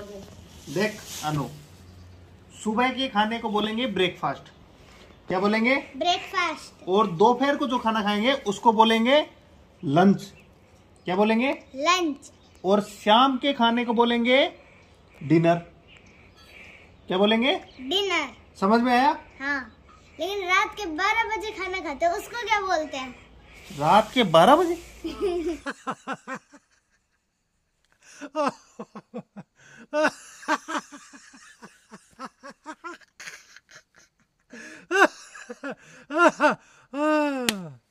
देख अनु सुबह के खाने को बोलेंगे ब्रेकफास्ट क्या बोलेंगे ब्रेकफास्ट और दोपहर को जो खाना खाएंगे उसको बोलेंगे लंच क्या बोलेंगे लंच और शाम के खाने को बोलेंगे डिनर क्या बोलेंगे डिनर समझ में आया हाँ लेकिन रात के बारह बजे खाना खाते हैं उसको क्या बोलते हैं रात के बारह बजे ah, ah, ah.